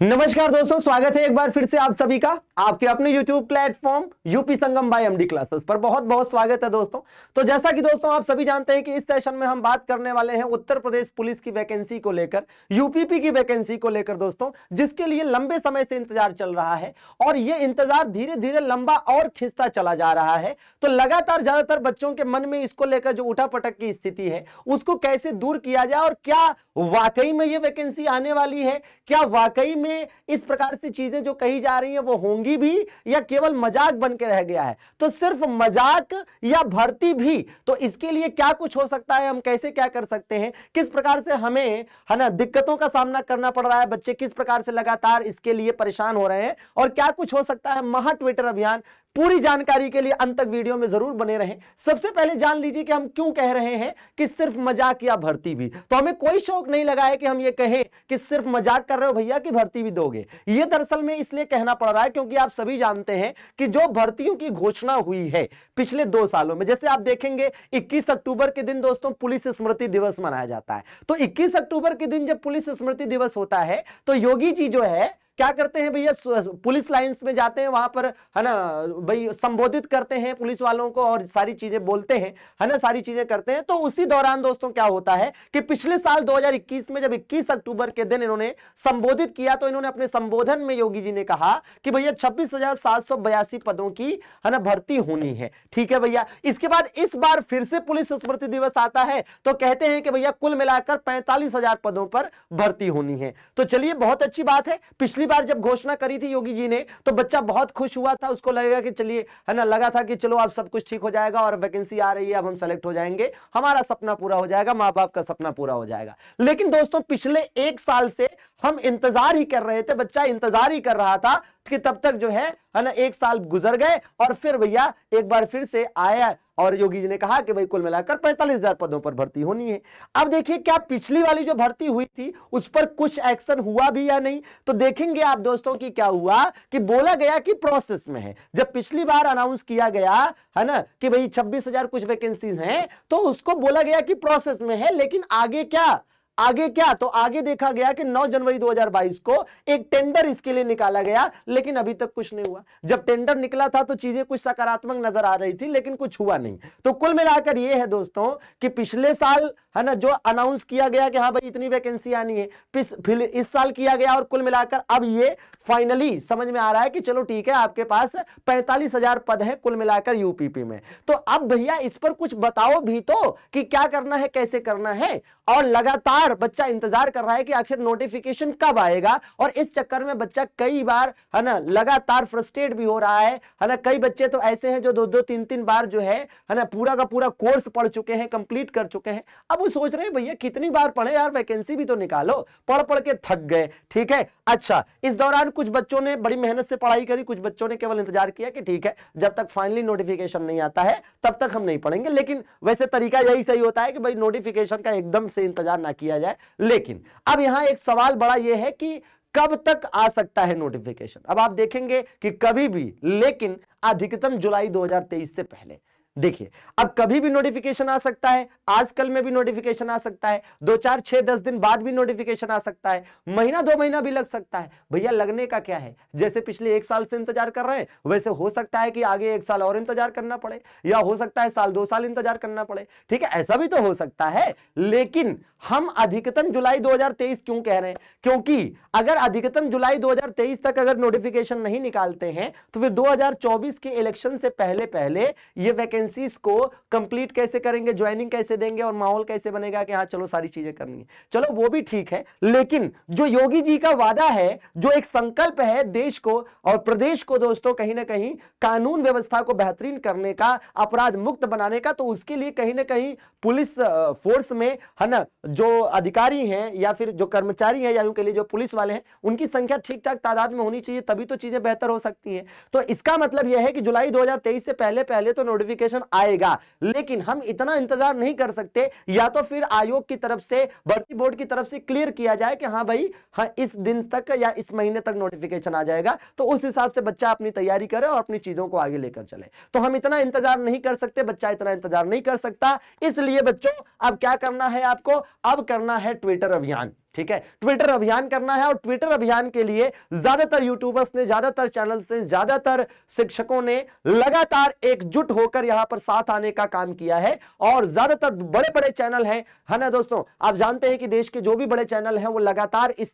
नमस्कार दोस्तों स्वागत है एक बार फिर से आप सभी का आपके अपने YouTube platform UP Sangam by MD classes पर बहुत बहुत स्वागत है दोस्तों तो जैसा कि दोस्तों आप सभी जानते हैं कि इस सेशन में हम बात करने वाले हैं उत्तर प्रदेश पुलिस की वैकेंसी को लेकर यूपीपी की वैकेंसी को लेकर दोस्तों जिसके लिए लंबे समय से इंतजार चल रहा है और ये इंतजार धीरे धीरे लंबा और खिंचता चला जा रहा है तो लगातार ज्यादातर बच्चों के मन में इसको लेकर जो पटक की स्थिति है उसको कैसे दूर किया जाए और क्या वाकई में ये वैकेंसी आने वाली है क्या वाकई में इस प्रकार से चीजें जो कही जा रही हैं वो होंगी भी या केवल मजाक बन के रह गया है तो सिर्फ मजाक या भर्ती भी तो इसके लिए क्या कुछ हो सकता है हम कैसे क्या कर सकते हैं किस प्रकार से हमें है ना दिक्कतों का सामना करना पड़ रहा है बच्चे किस प्रकार से लगातार इसके लिए परेशान हो रहे हैं और क्या कुछ हो सकता है महा ट्विटर अभियान पूरी जानकारी के लिए अंत तक वीडियो में जरूर बने रहें सबसे पहले जान लीजिए कि हम क्यों कह रहे हैं कि सिर्फ मजाक या भर्ती भी तो हमें कोई शौक नहीं लगा है कि हम ये कहें कि सिर्फ मजाक कर रहे हो भैया कि भर्ती भी दोगे ये दरअसल में इसलिए कहना पड़ रहा है क्योंकि आप सभी जानते हैं कि जो भर्तियों की घोषणा हुई है पिछले दो सालों में जैसे आप देखेंगे इक्कीस अक्टूबर के दिन दोस्तों पुलिस स्मृति दिवस मनाया जाता है तो इक्कीस अक्टूबर के दिन जब पुलिस स्मृति दिवस होता है तो योगी जी जो है क्या करते हैं भैया पुलिस लाइंस में जाते हैं वहां पर है ना भाई संबोधित करते हैं पुलिस वालों को और सारी चीजें बोलते हैं है ना सारी चीजें करते हैं तो उसी दौरान दोस्तों क्या होता है कि पिछले साल 2021 में जब 21 अक्टूबर के दिन इन्होंने संबोधित किया तो इन्होंने अपने संबोधन में योगी जी ने कहा कि भैया छब्बीस पदों की है ना भर्ती होनी है ठीक है भैया इसके बाद इस बार फिर से पुलिस स्मृति दिवस आता है तो कहते हैं कि भैया कुल मिलाकर पैंतालीस पदों पर भर्ती होनी है तो चलिए बहुत अच्छी बात है पिछले पिछली बार जब घोषणा करी थी योगी जी ने तो बच्चा बहुत खुश हुआ था उसको लगेगा कि चलिए है ना लगा था कि चलो अब सब कुछ ठीक हो जाएगा और वैकेंसी आ रही है अब हम सेलेक्ट हो जाएंगे हमारा सपना पूरा हो जाएगा माँ बाप का सपना पूरा हो जाएगा लेकिन दोस्तों पिछले एक साल से हम इंतजार ही कर रहे थे बच्चा इंतजार ही कर रहा था कि तब तक जो है है ना एक साल गुजर गए और फिर भैया एक बार फिर से आया और योगी जी ने कहा कि भाई कुल मिलाकर पैंतालीस हजार पदों पर भर्ती होनी है अब देखिए क्या पिछली वाली जो भर्ती हुई थी उस पर कुछ एक्शन हुआ भी या नहीं तो देखेंगे आप दोस्तों कि क्या हुआ कि बोला गया कि प्रोसेस में है जब पिछली बार अनाउंस किया गया है ना कि भाई छब्बीस कुछ वैकेंसीज हैं तो उसको बोला गया कि प्रोसेस में है लेकिन आगे क्या आगे क्या तो आगे देखा गया कि 9 जनवरी 2022 को एक टेंडर इसके लिए निकाला गया लेकिन अभी तक कुछ नहीं हुआ जब टेंडर निकला था तो चीजें कुछ सकारात्मक नजर आ रही थी लेकिन कुछ हुआ नहीं तो कुल मिलाकर यह है दोस्तों कि पिछले साल है ना जो अनाउंस किया गया कि हाँ भाई इतनी वैकेंसी आनी है इस साल किया गया और कुल मिलाकर अब ये फाइनली समझ में आ रहा है कि चलो ठीक है आपके पास पैंतालीस हजार पद है कुल मिलाकर यूपीपी में तो अब भैया इस पर कुछ बताओ भी तो कि क्या करना है कैसे करना है और लगातार बच्चा इंतजार कर रहा है कि आखिर नोटिफिकेशन कब आएगा और इस चक्कर में बच्चा कई बार है ना लगातार फ्रस्ट्रेट भी हो रहा है है ना कई बच्चे तो ऐसे हैं जो दो दो तीन तीन बार जो है है ना पूरा का पूरा कोर्स पढ़ चुके हैं कंप्लीट कर चुके हैं अब वो सोच रहे हैं भैया कितनी बार पढ़े यार वैकेंसी भी तो निकालो पढ़ पढ़ के थक गए ठीक है अच्छा इस दौरान कुछ बच्चों ने बड़ी मेहनत से पढ़ाई करी कुछ बच्चों ने केवल इंतजार किया कि ठीक है जब तक फाइनली नोटिफिकेशन नहीं आता है तब तक हम नहीं पढ़ेंगे लेकिन वैसे तरीका यही सही होता है कि भाई नोटिफिकेशन का एकदम से इंतजार ना किया जाए लेकिन अब यहां एक सवाल बड़ा यह है कि कब तक आ सकता है नोटिफिकेशन अब आप देखेंगे कि कभी भी लेकिन अधिकतम जुलाई 2023 से पहले देखिए अब कभी भी नोटिफिकेशन आ सकता है आजकल में भी नोटिफिकेशन आ सकता है दो चार छह दस दिन बाद भी नोटिफिकेशन आ सकता है महीना दो महीना भी लग सकता है भैया लगने का क्या है जैसे पिछले एक साल से इंतजार कर रहे हैं वैसे हो सकता है कि आगे एक साल और इंतजार करना पड़े या हो सकता है साल दो साल इंतजार करना पड़े ठीक है ऐसा भी तो हो सकता है लेकिन हम अधिकतम जुलाई 2023 क्यों कह रहे हैं क्योंकि अगर अधिकतम जुलाई 2023 तक अगर नोटिफिकेशन नहीं निकालते हैं तो फिर 2024 के इलेक्शन से पहले पहले ये वैकेंसी वैकेंसीज को कंप्लीट कैसे करेंगे ज्वाइनिंग कैसे देंगे और माहौल कैसे बनेगा कि हाँ चलो सारी चीजें करनी है चलो वो भी ठीक है लेकिन जो योगी जी का वादा है जो एक संकल्प है देश को और प्रदेश को दोस्तों कहीं ना कहीं कानून व्यवस्था को बेहतरीन करने का अपराध मुक्त बनाने का तो उसके लिए कहीं ना कहीं पुलिस फोर्स में है ना जो अधिकारी हैं या फिर जो कर्मचारी हैं या यूं के लिए जो पुलिस वाले हैं उनकी संख्या ठीक ठाक तादाद में होनी चाहिए तभी तो चीजें बेहतर हो सकती हैं तो इसका मतलब यह है कि जुलाई 2023 से पहले पहले तो नोटिफिकेशन नोटिफिकेशन आएगा लेकिन हम इतना इंतजार नहीं कर सकते या तो फिर आयोग की तरफ से भर्ती बोर्ड की तरफ से क्लियर किया जाए कि हाँ भाई हाँ इस दिन तक या इस महीने तक नोटिफिकेशन आ जाएगा तो उस हिसाब से बच्चा अपनी तैयारी करे और अपनी चीजों को आगे लेकर चले तो हम इतना इंतजार नहीं कर सकते बच्चा इतना इंतजार नहीं कर सकता इसलिए बच्चों अब क्या करना है आपको अब करना है ट्विटर अभियान ठीक है ट्विटर अभियान करना है और ट्विटर अभियान के लिए ज्यादातर यूट्यूबर्स ने ज्यादातर चैनल्स ने ज्यादातर शिक्षकों ने लगातार एकजुट होकर यहां पर साथ आने का काम किया है और ज्यादातर बड़े बड़े चैनल हैं है ना दोस्तों आप जानते हैं कि देश के जो भी बड़े चैनल हैं वो लगातार इस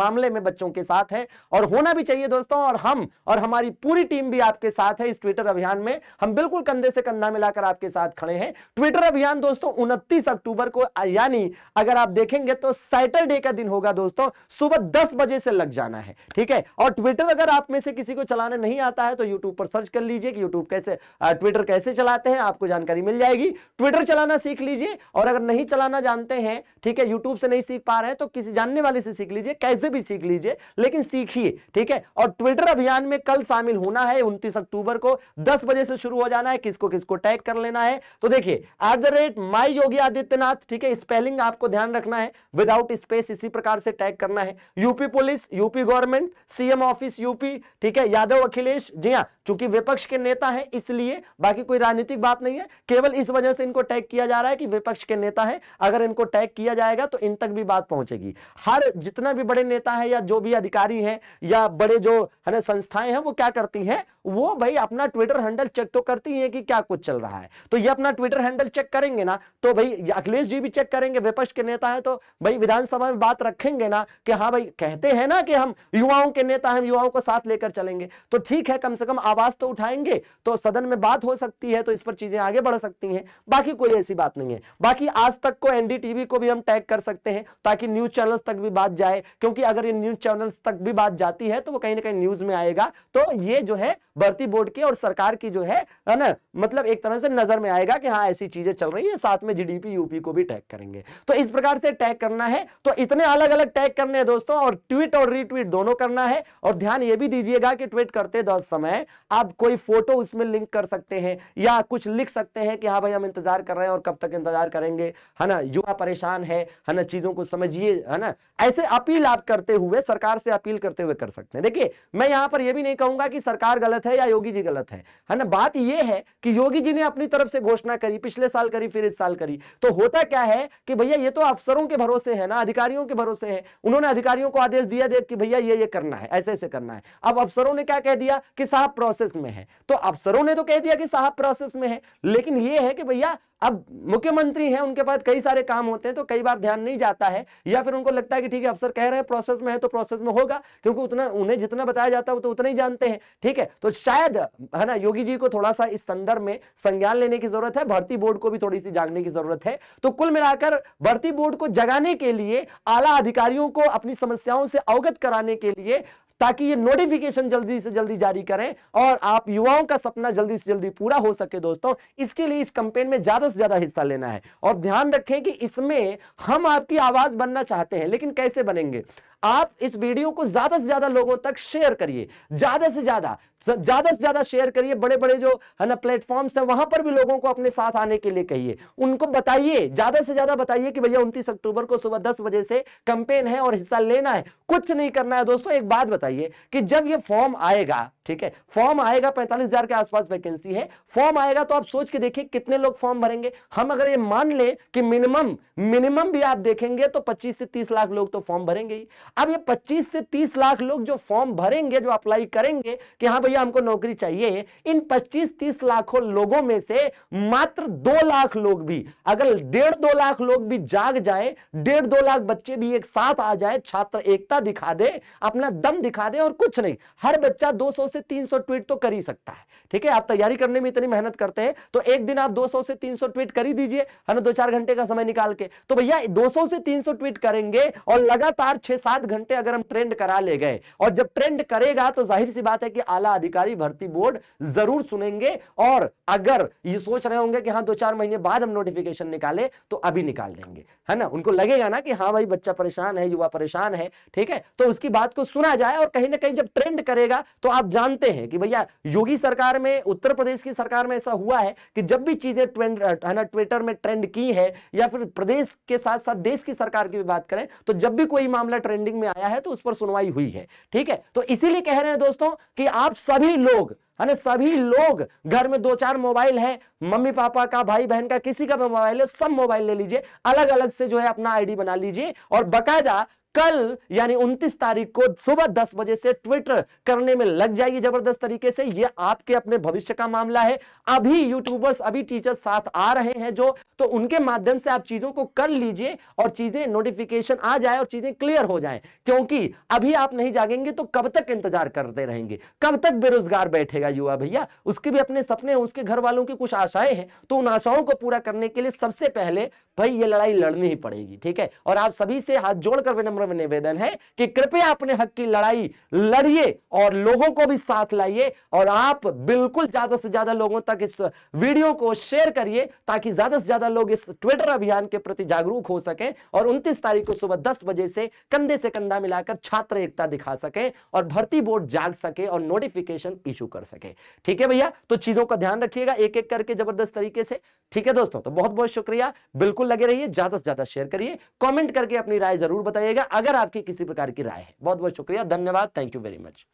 मामले में बच्चों के साथ है और होना भी चाहिए दोस्तों और हम और हमारी पूरी टीम भी आपके साथ है इस ट्विटर अभियान में हम बिल्कुल कंधे से कंधा मिलाकर आपके साथ खड़े हैं ट्विटर अभियान दोस्तों उनतीस अक्टूबर को यानी अगर आप देखेंगे तो सैटरडे का दिन होगा दोस्तों सुबह दस बजे से लग जाना है ठीक है और ट्विटर अगर आप में से किसी को चलाने नहीं आता है तो यूट्यूब पर सर्च कर लीजिए कि यूट्यूब कैसे ट्विटर कैसे चलाते हैं आपको जानकारी मिल जाएगी ट्विटर चलाना सीख लीजिए और अगर नहीं चलाना जानते हैं ठीक है यूट्यूब से नहीं सीख पा रहे हैं तो किसी जानने वाले से सीख लीजिए कैसे भी सीख लीजिए लेकिन सीखिए ठीक है और ट्विटर अभियान में कल शामिल होना है उनतीस अक्टूबर को दस बजे से शुरू हो जाना है किसको किसको टैग कर लेना है तो देखिए at the rate my Yogi Adityanath ठीक है स्पेलिंग आपको ध्यान रखना है विदाउट स्पेस इसी प्रकार से टैग करना है UP police UP government CM office UP ठीक है यादव अखिलेश जी हाँ चूंकि विपक्ष के नेता है इसलिए बाकी कोई राजनीतिक बात नहीं है केवल इस वजह से इनको टैग किया जा रहा है कि विपक्ष के नेता है अगर इनको टैग किया जाएगा तो इन तक भी बात पहुंचेगी हर जितना भी बड़े नेता है या जो भी अधिकारी है या बड़े जो है ना संस्थाएं हैं वो क्या करती है वो भाई अपना ट्विटर हैंडल चेक तो करती हैं कि क्या कुछ चल रहा है तो ये अपना ट्विटर हैंडल चेक करेंगे ना तो भाई अखिलेश जी भी चेक करेंगे विपक्ष के नेता है तो भाई विधानसभा में बात रखेंगे ना कि हाँ भाई कहते हैं ना कि हम युवाओं के नेता हम युवाओं को साथ लेकर चलेंगे तो ठीक है कम से कम आवाज तो उठाएंगे तो सदन में बात हो सकती है तो इस पर चीजें आगे बढ़ सकती हैं बाकी कोई ऐसी बात नहीं है बाकी आज तक को एनडीटीवी को भी हम टैग कर सकते हैं ताकि न्यूज चैनल्स तक भी बात जाए क्योंकि अगर ये न्यूज चैनल्स तक भी बात जाती है तो वो कहीं ना कहीं न्यूज में आएगा तो ये जो है भर्ती बोर्ड के और सरकार की जो है है ना मतलब एक तरह से नजर में आएगा कि हाँ ऐसी चीजें चल रही है साथ में जीडीपी यूपी को भी टैग करेंगे तो इस प्रकार से टैग करना है तो इतने अलग अलग टैग करने हैं दोस्तों और ट्वीट और रीट्वीट दोनों करना है और ध्यान ये भी दीजिएगा कि ट्वीट करते समय आप कोई फोटो उसमें लिंक कर सकते हैं या कुछ लिख सकते हैं कि हाँ भाई हम इंतजार कर रहे हैं और कब तक इंतजार करेंगे है ना युवा परेशान है है ना चीजों को समझिए है ना ऐसे अपील आप करते हुए सरकार से अपील करते हुए कर सकते हैं देखिए मैं यहां पर यह भी नहीं कहूंगा कि सरकार गलत है है या योगी जी गलत है है ना बात यह है कि योगी जी ने अपनी तरफ से घोषणा करी पिछले साल करी फिर इस साल करी तो होता क्या है कि भैया ये तो अफसरों के भरोसे है ना अधिकारियों के भरोसे है उन्होंने अधिकारियों को आदेश दिया देख कि भैया ये ये करना है ऐसे ऐसे करना है अब अफसरों ने क्या कह दिया कि साहब प्रोसेस में है तो अफसरों ने तो कह दिया कि साहब प्रोसेस में है लेकिन यह है कि भैया अब मुख्यमंत्री हैं उनके पास कई सारे काम होते हैं तो कई बार ध्यान नहीं जाता है या फिर उनको लगता है कि ठीक है अफसर कह रहे हैं प्रोसेस में है तो प्रोसेस में होगा क्योंकि उतना उन्हें जितना बताया जाता है वो तो उतना ही जानते हैं ठीक है तो शायद है ना योगी जी को थोड़ा सा इस संदर्भ में संज्ञान लेने की जरूरत है भर्ती बोर्ड को भी थोड़ी सी जागने की जरूरत है तो कुल मिलाकर भर्ती बोर्ड को जगाने के लिए आला अधिकारियों को अपनी समस्याओं से अवगत कराने के लिए ताकि ये नोटिफिकेशन जल्दी से जल्दी जारी करें और आप युवाओं का सपना जल्दी से जल्दी पूरा हो सके दोस्तों इसके लिए इस कंपेन में ज्यादा से ज्यादा हिस्सा लेना है और ध्यान रखें कि इसमें हम आपकी आवाज बनना चाहते हैं लेकिन कैसे बनेंगे आप इस वीडियो को ज्यादा से ज्यादा लोगों तक शेयर करिए ज्यादा से ज्यादा ज्यादा से ज्यादा शेयर करिए बड़े बड़े जो है ना प्लेटफॉर्म्स हैं वहां पर भी लोगों को अपने साथ आने के लिए कहिए उनको बताइए ज्यादा से ज्यादा बताइए कि भैया उनतीस अक्टूबर को सुबह दस बजे से कंपेन है और हिस्सा लेना है कुछ नहीं करना है दोस्तों एक बात बताइए कि जब ये फॉर्म आएगा ठीक है फॉर्म आएगा पैंतालीस हजार के आसपास वैकेंसी है फॉर्म आएगा तो आप सोच के देखिए कितने लोग फॉर्म भरेंगे हम अगर ये मान ले कि मिनिमम मिनिमम भी आप देखेंगे तो 25 से 30 लाख लोग तो फॉर्म भरेंगे ही अब ये 25 से 30 लाख लोग जो फॉर्म भरेंगे जो अप्लाई करेंगे कि हाँ भैया हमको नौकरी चाहिए इन पच्चीस तीस लाखों लोगों में से मात्र दो लाख लोग भी अगर डेढ़ दो लाख लोग भी जाग जाए डेढ़ दो लाख बच्चे भी एक साथ आ जाए छात्र एकता दिखा दे अपना दम दिखा दे और कुछ नहीं हर बच्चा दो से से 300 ट्वीट तो कर ही सकता है ठीक है आप तैयारी करने में इतनी मेहनत करते हैं तो एक दिन आप 200 से 300 ट्वीट कर ही दीजिए है ना दो चार घंटे का समय निकाल के तो भैया 200 से 300 ट्वीट करेंगे और लगातार छह सात घंटे अगर हम ट्रेंड करा ले गए और जब ट्रेंड करेगा तो जाहिर सी बात है कि आला अधिकारी भर्ती बोर्ड जरूर सुनेंगे और अगर ये सोच रहे होंगे कि हाँ दो चार महीने बाद हम नोटिफिकेशन निकाले तो अभी निकाल देंगे है ना उनको लगेगा ना कि हाँ भाई बच्चा परेशान है युवा परेशान है ठीक है तो उसकी बात को सुना जाए और कहीं ना कहीं जब ट्रेंड करेगा तो आप जानते हैं कि भैया योगी सरकार में उत्तर प्रदेश की सरकार में ऐसा हुआ है कि जब भी चीजें ट्रेंड है ना ट्विटर में ट्रेंड की है या फिर प्रदेश के साथ साथ देश की सरकार की भी बात करें तो जब भी कोई मामला ट्रेंडिंग में आया है तो उस पर सुनवाई हुई है ठीक है तो इसीलिए कह रहे हैं दोस्तों कि आप सभी लोग है सभी लोग घर में दो चार मोबाइल है मम्मी पापा का भाई बहन का किसी का भी मोबाइल है सब मोबाइल ले लीजिए अलग अलग से जो है अपना आईडी बना लीजिए और बकायदा कल यानी 29 तारीख को सुबह 10 बजे से ट्विटर करने में लग जाइए जबरदस्त तरीके से ये आपके अपने भविष्य का मामला है अभी यूट्यूबर्स अभी टीचर साथ आ रहे हैं जो तो उनके माध्यम से आप चीजों को कर लीजिए और चीजें नोटिफिकेशन आ जाए और चीजें क्लियर हो जाए क्योंकि अभी आप नहीं जागेंगे तो कब तक इंतजार करते रहेंगे कब तक बेरोजगार बैठेगा युवा भैया उसके भी अपने सपने उसके घर वालों की कुछ आशाएं हैं तो उन आशाओं को पूरा करने के लिए सबसे पहले भाई ये लड़ाई लड़नी ही पड़ेगी ठीक है और आप सभी से हाथ जोड़कर विनम्र में निवेदन है कि कृपया अपने हक की लड़ाई लड़िए और लोगों को भी साथ लाइए और आप बिल्कुल ज्यादा से ज्यादा लोगों तक इस वीडियो को शेयर करिए ताकि ज्यादा से ज्यादा लोग इस ट्विटर अभियान के प्रति जागरूक हो सके और उनतीस तारीख को सुबह दस बजे से कंधे से कंधा मिलाकर छात्र एकता दिखा सके और भर्ती बोर्ड जाग सके और नोटिफिकेशन इशू कर सके ठीक है भैया तो चीजों का ध्यान रखिएगा एक एक करके जबरदस्त तरीके से ठीक है दोस्तों तो बहुत बहुत शुक्रिया बिल्कुल लगे रहिए ज्यादा से ज्यादा शेयर करिए कॉमेंट करके अपनी राय जरूर बताइएगा अगर आपकी किसी प्रकार की राय है बहुत बहुत शुक्रिया धन्यवाद थैंक यू वेरी मच